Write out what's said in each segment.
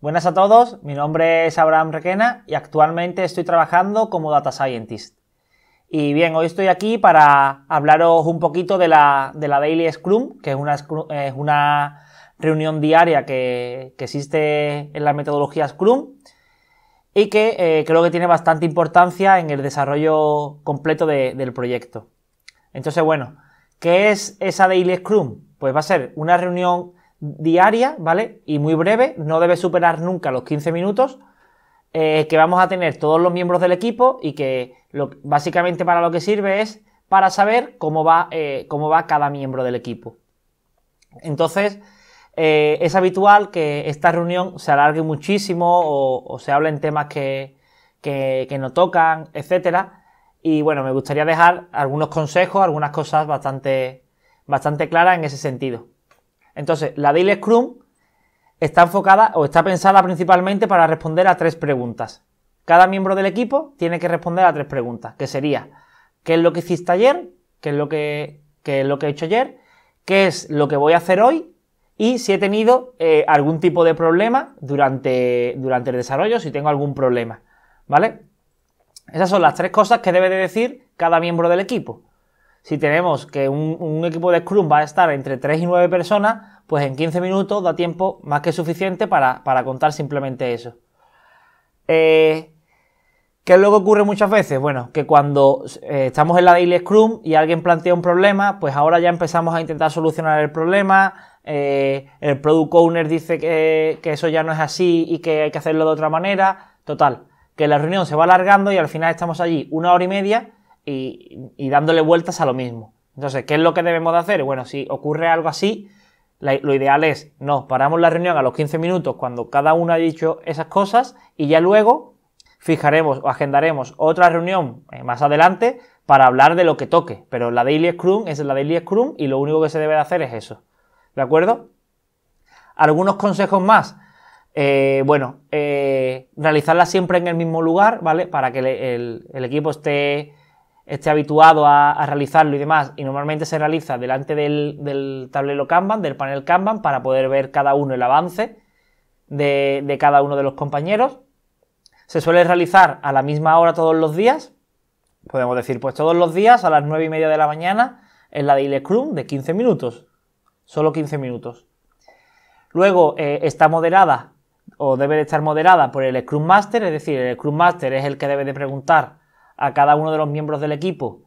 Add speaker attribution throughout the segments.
Speaker 1: Buenas a todos, mi nombre es Abraham Requena y actualmente estoy trabajando como Data Scientist. Y bien, hoy estoy aquí para hablaros un poquito de la, de la Daily Scrum, que es una, reunión diaria que, existe en la metodología Scrum y que eh, creo que tiene bastante importancia en el desarrollo completo del proyecto. Entonces, bueno, ¿qué es esa Daily Scrum? Pues va a ser una reunión diaria, ¿vale? Y muy breve, no debe superar nunca los 15 minutos, eh, que vamos a tener todos los miembros del equipo y que básicamente para lo que sirve es para saber cómo va, eh, cómo va cada miembro del equipo. Entonces, eh, es habitual que esta reunión se alargue muchísimo o, se se hablen temas que, que, no tocan, etcétera. Y bueno, me gustaría dejar algunos consejos, algunas cosas bastante, bastante claras en ese sentido. Entonces, la Daily Scrum está enfocada o está pensada principalmente para responder a tres preguntas. Cada miembro del equipo tiene que responder a tres preguntas, que sería, ¿qué es lo que hiciste ayer? ¿Qué es lo que, he hecho ayer? ¿Qué es lo que voy a hacer hoy? Y si he tenido eh, algún tipo de problema durante, el desarrollo, si tengo algún problema, ¿vale? Esas son las tres cosas que debe de decir cada miembro del equipo. Si tenemos que un, equipo de Scrum va a estar entre 3 y 9 personas, pues en 15 minutos da tiempo más que suficiente para, contar simplemente eso. Eh, ¿Qué es lo que ocurre muchas veces? Bueno, que cuando eh, estamos en la Daily Scrum y alguien plantea un problema, pues ahora ya empezamos a intentar solucionar el problema. Eh, el Product Owner dice que, que, eso ya no es así y que hay que hacerlo de otra manera. Total, que la reunión se va alargando y al final estamos allí una hora y media y, dándole vueltas a lo mismo. Entonces, ¿qué es lo que debemos de hacer? Bueno, si ocurre algo así, lo ideal es, no, paramos la reunión a los 15 minutos cuando cada uno ha dicho esas cosas y ya luego fijaremos o agendaremos otra reunión eh, más adelante para hablar de lo que toque. Pero la Daily Scrum es la Daily Scrum y lo único que se debe de hacer es eso. ¿De acuerdo? Algunos consejos más. Eh, bueno, eh, realizarla siempre en el mismo lugar, ¿vale? Para que el equipo esté esté habituado a, realizarlo y demás. Y normalmente se realiza delante del, tablero Kanban, del panel Kanban, para poder ver cada uno el avance de, cada uno de los compañeros. Se suele realizar a la misma hora todos los días. Podemos decir, pues todos los días a las 9 y media de la mañana en la Daily Scrum de 15 minutos. Solo 15 minutos. Luego eh, está moderada o debe de estar moderada por el Scrum Master, es decir, el Scrum Master es el que debe de preguntar a cada uno de los miembros del equipo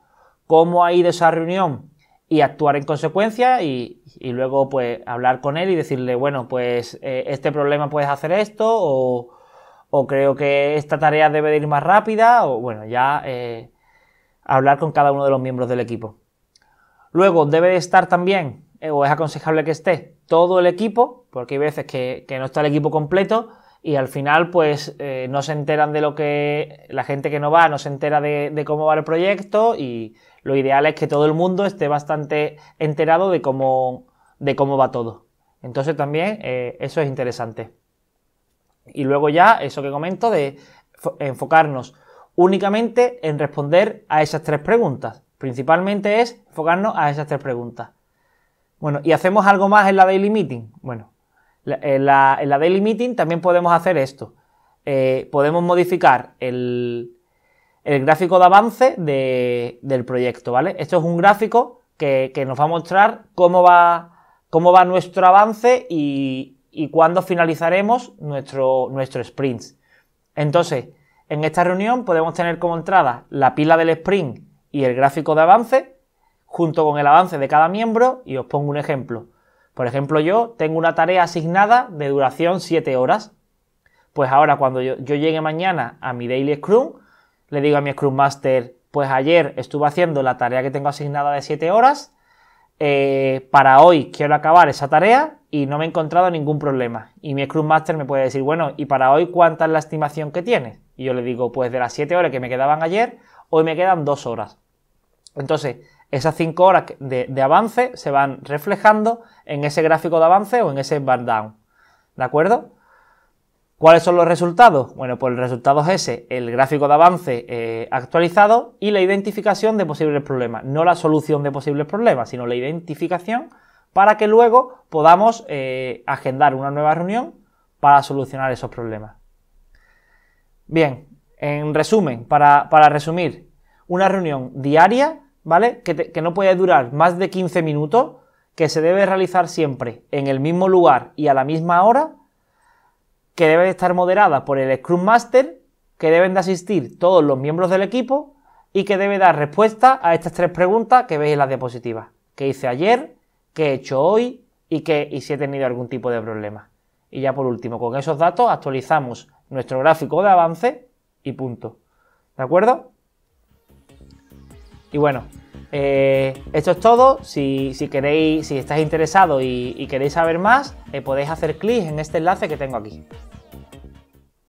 Speaker 1: cómo ha ido esa reunión y actuar en consecuencia y, luego pues hablar con él y decirle, bueno, pues eh, este problema puedes hacer esto o, creo que esta tarea debe de ir más rápida o bueno, ya eh, hablar con cada uno de los miembros del equipo. Luego debe estar también, eh, o es aconsejable que esté, todo el equipo, porque hay veces que no está el equipo completo, y al final pues eh, no se enteran de lo que la gente que no va no se entera de, cómo va el proyecto y lo ideal es que todo el mundo esté bastante enterado de cómo, de cómo va todo. Entonces también eh, eso es interesante. Y luego ya eso que comento de enfocarnos únicamente en responder a esas tres preguntas. Principalmente es enfocarnos a esas tres preguntas. Bueno, ¿y hacemos algo más en la daily meeting? Bueno, eh, en la, en Daily Meeting también podemos hacer esto. Eh, podemos modificar el, gráfico de avance del proyecto, ¿vale? Esto es un gráfico que, nos va a mostrar cómo va, nuestro avance y, cuándo finalizaremos nuestro, nuestro sprint. Entonces, en esta reunión podemos tener como entrada la pila del sprint y el gráfico de avance, junto con el avance de cada miembro, y os pongo un ejemplo. Por ejemplo, yo tengo una tarea asignada de duración 7 horas. Pues ahora cuando yo, llegue mañana a mi Daily Scrum, le digo a mi Scrum Master, pues ayer estuve haciendo la tarea que tengo asignada de 7 horas, eh, para hoy quiero acabar esa tarea y no me he encontrado ningún problema. Y mi Scrum Master me puede decir, bueno, ¿y para hoy cuánta es la estimación que tienes? Y yo le digo, pues de las 7 horas que me quedaban ayer, hoy me quedan 2 horas. Entonces, esas 5 horas de, avance se van reflejando en ese gráfico de avance o en ese bar down. ¿De acuerdo? ¿Cuáles son los resultados? Bueno, pues el resultado es ese, el gráfico de avance eh, actualizado y la identificación de posibles problemas. No la solución de posibles problemas, sino la identificación para que luego podamos eh, agendar una nueva reunión para solucionar esos problemas. Bien, en resumen, para, para resumir, una reunión diaria ¿vale? Que, no puede durar más de 15 minutos, que se debe realizar siempre en el mismo lugar y a la misma hora, que debe estar moderada por el Scrum Master, que deben de asistir todos los miembros del equipo y que debe dar respuesta a estas tres preguntas que veis en las diapositivas. ¿Qué hice ayer? ¿Qué he hecho hoy? Y, que, y si he tenido algún tipo de problema. Y ya por último, con esos datos actualizamos nuestro gráfico de avance y punto. ¿De acuerdo? Y bueno, eh, esto es todo. Si, queréis, si estáis interesados y, queréis saber más, eh, podéis hacer clic en este enlace que tengo aquí.